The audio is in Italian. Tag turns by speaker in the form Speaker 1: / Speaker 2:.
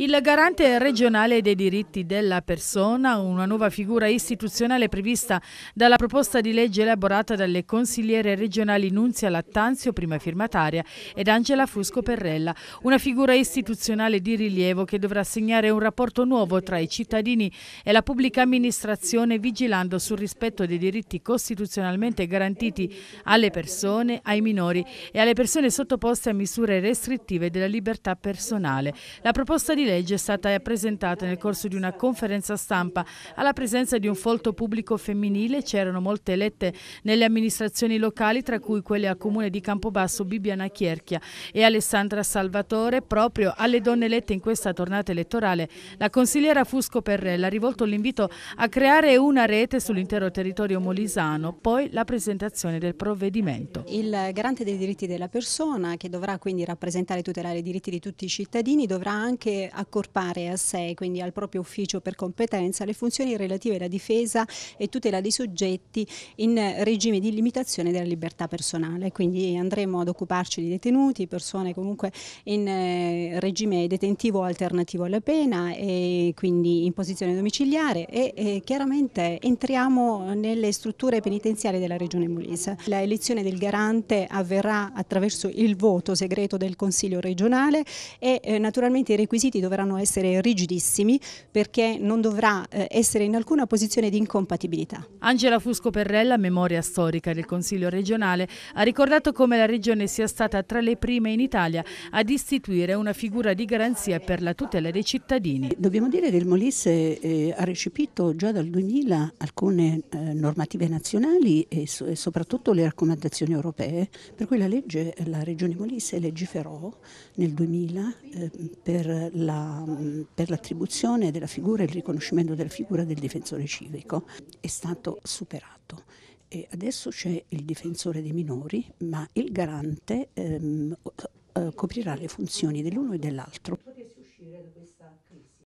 Speaker 1: Il garante regionale dei diritti della persona, una nuova figura istituzionale prevista dalla proposta di legge elaborata dalle consigliere regionali Nunzia Lattanzio, prima firmataria, ed Angela Fusco Perrella, una figura istituzionale di rilievo che dovrà segnare un rapporto nuovo tra i cittadini e la pubblica amministrazione vigilando sul rispetto dei diritti costituzionalmente garantiti alle persone, ai minori e alle persone sottoposte a misure restrittive della libertà personale. La proposta di legge è stata presentata nel corso di una conferenza stampa. Alla presenza di un folto pubblico femminile c'erano molte elette nelle amministrazioni locali, tra cui quelle al comune di Campobasso, Bibiana Chierchia e Alessandra Salvatore. Proprio alle donne elette in questa tornata elettorale, la consigliera Fusco Perrella ha rivolto l'invito a creare una rete sull'intero territorio molisano, poi la presentazione del provvedimento.
Speaker 2: Il garante dei diritti della persona, che dovrà quindi rappresentare e tutelare i diritti di tutti i cittadini, dovrà anche accorpare a sé, quindi al proprio ufficio per competenza, le funzioni relative alla difesa e tutela dei soggetti in regime di limitazione della libertà personale. Quindi andremo ad occuparci di detenuti, persone comunque in eh, regime detentivo alternativo alla pena e quindi in posizione domiciliare e, chiaramente entriamo nelle strutture penitenziarie della Regione Molise. La elezione del garante avverrà attraverso il voto segreto del Consiglio regionale e eh, naturalmente i requisiti dovranno dovranno essere rigidissimi perché non dovrà eh, essere in alcuna posizione di incompatibilità.
Speaker 1: Angela Fusco Perrella, memoria storica del Consiglio regionale, ha ricordato come la Regione sia stata tra le prime in Italia ad istituire una figura di garanzia per la tutela dei cittadini.
Speaker 3: Dobbiamo dire che il Molise eh, ha recepito già dal 2000 alcune eh, normative nazionali e, so, e, soprattutto le raccomandazioni europee, per cui la, legge, la Regione Molise legiferò nel 2000 eh, per la la, per l'attribuzione della figura e il riconoscimento della figura del difensore civico è stato superato. E adesso c'è il difensore dei minori, ma il garante ehm, eh, coprirà le funzioni dell'uno e dell'altro.